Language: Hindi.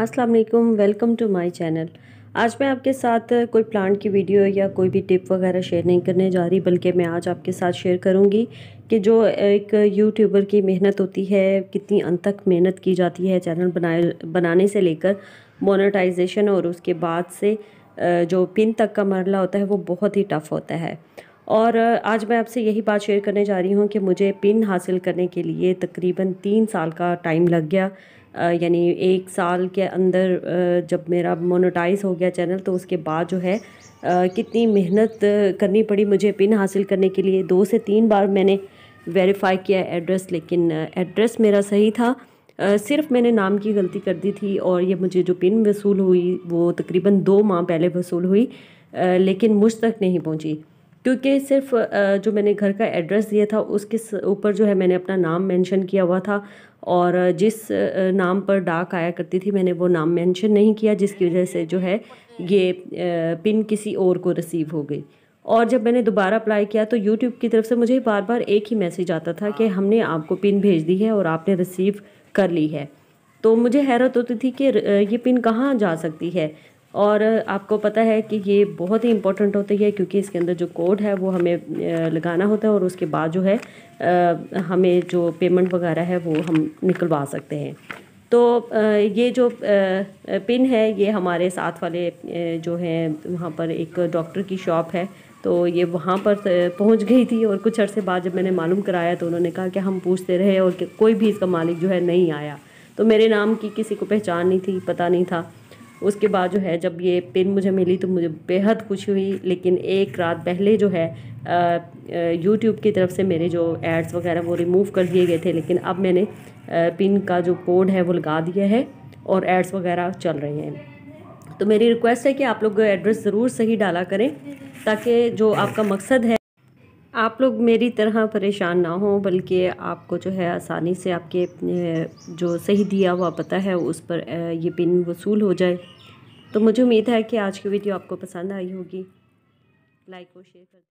Aslam welcome to my channel आज मैं आपके साथ कोई प्लांट की वीडियो या कोई भी टिप वगैरह शेयर नहीं करने जा रही बल्कि मैं आज आपके साथ शेयर करूंगी कि जो एक यूट्यूबर की मेहनत होती है कितनी अंत तक मेहनत की जाती है चैनल बनाए बनाने से लेकर मोनेटाइजेशन और उसके बाद से जो पिन तक का मरला होता है वो बहुत ही टफ़ होता है और आज मैं आपसे यही बात शेयर करने जा रही हूँ कि मुझे पिन हासिल करने के लिए तकरीबन तीन साल का टाइम लग गया यानी एक साल के अंदर जब मेरा मोनोटाइज हो गया चैनल तो उसके बाद जो है कितनी मेहनत करनी पड़ी मुझे पिन हासिल करने के लिए दो से तीन बार मैंने वेरीफाई किया एड्रेस लेकिन एड्रेस मेरा सही था सिर्फ मैंने नाम की गलती कर दी थी और ये मुझे जो पिन वसूल हुई वो तकरीबन दो माह पहले वसूल हुई लेकिन मुझ तक नहीं पहुँची क्योंकि सिर्फ जो मैंने घर का एड्रेस दिया था उसके ऊपर जो है मैंने अपना नाम मेंशन किया हुआ था और जिस नाम पर डाक आया करती थी मैंने वो नाम मेंशन नहीं किया जिसकी वजह से जो है ये पिन किसी और को रिसीव हो गई और जब मैंने दोबारा अप्लाई किया तो यूट्यूब की तरफ से मुझे बार बार एक ही मैसेज आता था कि हमने आपको पिन भेज दी है और आपने रिसीव कर ली है तो मुझे हैरत होती थी कि ये पिन कहाँ जा सकती है और आपको पता है कि ये बहुत ही इंपॉर्टेंट होती है क्योंकि इसके अंदर जो कोड है वो हमें लगाना होता है और उसके बाद जो है हमें जो पेमेंट वगैरह है वो हम निकलवा सकते हैं तो ये जो पिन है ये हमारे साथ वाले जो हैं वहाँ पर एक डॉक्टर की शॉप है तो ये वहाँ पर पहुँच गई थी और कुछ अर्से बाद जब मैंने मालूम कराया तो उन्होंने कहा कि हम पूछते रहे और कोई भी इसका मालिक जो है नहीं आया तो मेरे नाम की किसी को पहचान नहीं थी पता नहीं था उसके बाद जो है जब ये पिन मुझे मिली तो मुझे बेहद खुशी हुई लेकिन एक रात पहले जो है यूट्यूब की तरफ से मेरे जो एड्स वगैरह वो रिमूव कर दिए गए थे लेकिन अब मैंने पिन का जो कोड है वो लगा दिया है और एड्स वगैरह चल रहे हैं तो मेरी रिक्वेस्ट है कि आप लोग एड्रेस ज़रूर सही डाला करें ताकि जो आपका मकसद है आप लोग मेरी तरह परेशान ना हो बल्कि आपको जो है आसानी से आपके जो सही दिया हुआ पता है उस पर ये पिन वसूल हो जाए तो मुझे उम्मीद है कि आज की वीडियो आपको पसंद आई होगी लाइक और शेयर कर